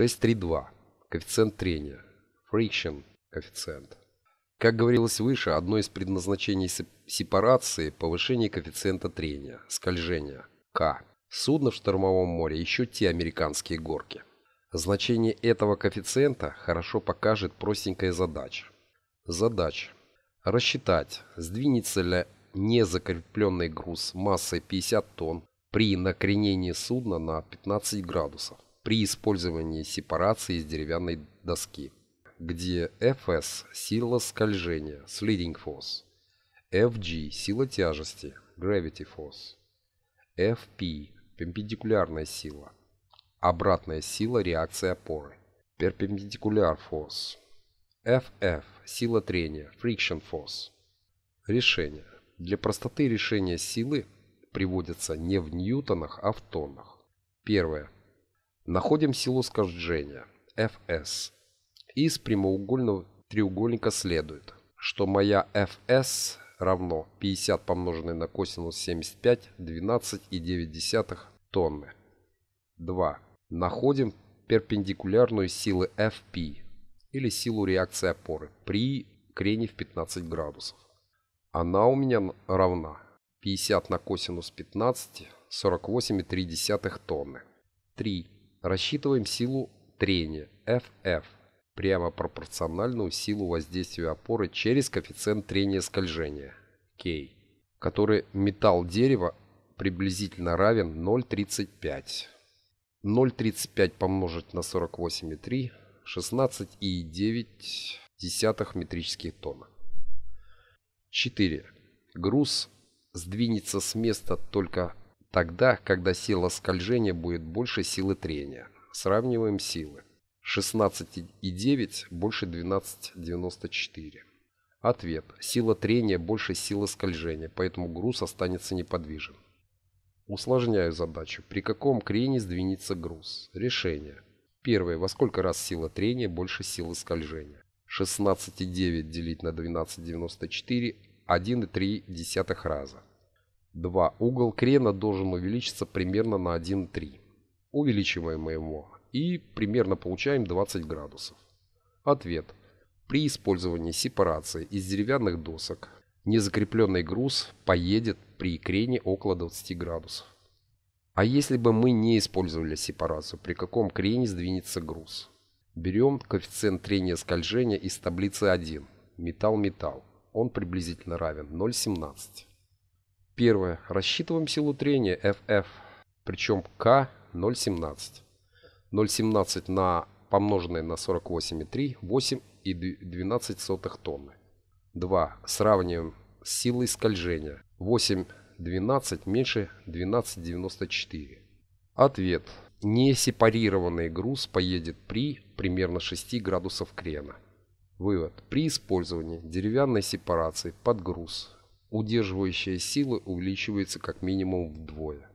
6.3.2. Коэффициент трения. Friction коэффициент. Как говорилось выше, одно из предназначений сепарации – повышение коэффициента трения, скольжения, К. Судно в штормовом море – еще те американские горки. Значение этого коэффициента хорошо покажет простенькая задача. Задача. Рассчитать, сдвинется ли незакрепленный груз массой 50 тонн при накренении судна на 15 градусов при использовании сепарации из деревянной доски, где FS – сила скольжения, sliding force, FG – сила тяжести, gravity force, FP – перпендикулярная сила, обратная сила реакции опоры, perpendicular force, FF – сила трения, friction force. Решение. Для простоты решения силы приводятся не в ньютонах, а в тоннах. Первое. Находим силу скольжения, Fs. Из прямоугольного треугольника следует, что моя Fs равно 50 помноженное на косинус 75, 12,9 тонны. 2. Находим перпендикулярную силы Fp или силу реакции опоры при крене в 15 градусов. Она у меня равна 50 на косинус 15, 48,3 тонны. 3. Рассчитываем силу трения, FF, прямо пропорциональную силу воздействия опоры через коэффициент трения скольжения, K, который металл дерева приблизительно равен 0,35. 0,35 помножить на 48,3, 16,9 метрических тонн. 4. Груз сдвинется с места только Тогда, когда сила скольжения будет больше силы трения. Сравниваем силы. 16,9 больше 12,94. Ответ. Сила трения больше силы скольжения, поэтому груз останется неподвижен. Усложняю задачу. При каком крене сдвинется груз? Решение. Первое. Во сколько раз сила трения больше силы скольжения? 16,9 делить на 12,94 1,3 раза. 2. Угол крена должен увеличиться примерно на 1,3. Увеличиваем его и примерно получаем 20 градусов. Ответ. При использовании сепарации из деревянных досок незакрепленный груз поедет при крене около 20 градусов. А если бы мы не использовали сепарацию, при каком крене сдвинется груз? Берем коэффициент трения скольжения из таблицы 1. Металл-металл. Он приблизительно равен 0,17. Первое. Рассчитываем силу трения FF, причем k 0,17. 0,17 на помноженное на 48,3, 8 и 12 сотых тонны. 2. Сравниваем с силой скольжения. 8,12 меньше 12,94. Ответ. Несепарированный груз поедет при примерно 6 градусов крена. Вывод. При использовании деревянной сепарации под груз удерживающая сила увеличивается как минимум вдвое.